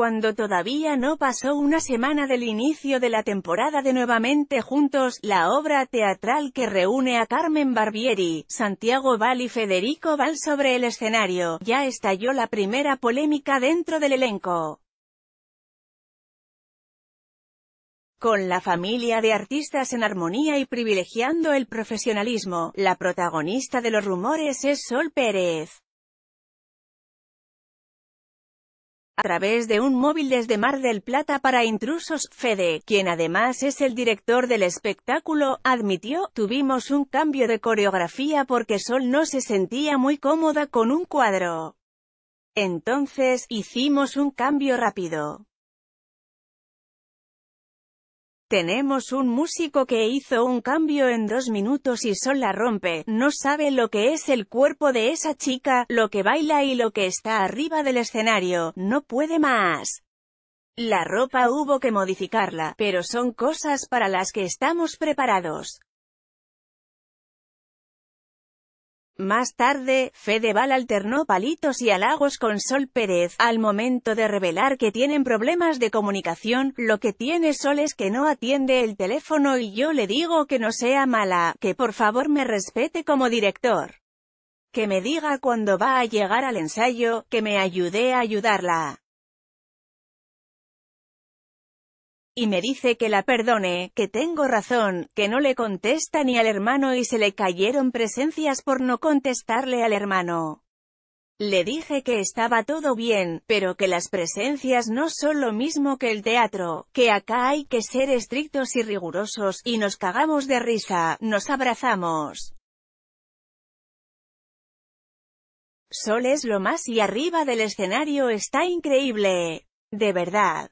cuando todavía no pasó una semana del inicio de la temporada de Nuevamente Juntos, la obra teatral que reúne a Carmen Barbieri, Santiago Val y Federico Val sobre el escenario, ya estalló la primera polémica dentro del elenco. Con la familia de artistas en armonía y privilegiando el profesionalismo, la protagonista de los rumores es Sol Pérez. a través de un móvil desde Mar del Plata para Intrusos. Fede, quien además es el director del espectáculo, admitió, tuvimos un cambio de coreografía porque Sol no se sentía muy cómoda con un cuadro. Entonces, hicimos un cambio rápido. Tenemos un músico que hizo un cambio en dos minutos y Sol la rompe, no sabe lo que es el cuerpo de esa chica, lo que baila y lo que está arriba del escenario, no puede más. La ropa hubo que modificarla, pero son cosas para las que estamos preparados. Más tarde, Fedeval alternó palitos y halagos con Sol Pérez, al momento de revelar que tienen problemas de comunicación, lo que tiene Sol es que no atiende el teléfono y yo le digo que no sea mala, que por favor me respete como director. Que me diga cuando va a llegar al ensayo, que me ayude a ayudarla. y me dice que la perdone, que tengo razón, que no le contesta ni al hermano y se le cayeron presencias por no contestarle al hermano. Le dije que estaba todo bien, pero que las presencias no son lo mismo que el teatro, que acá hay que ser estrictos y rigurosos, y nos cagamos de risa, nos abrazamos. Sol es lo más y arriba del escenario está increíble. De verdad.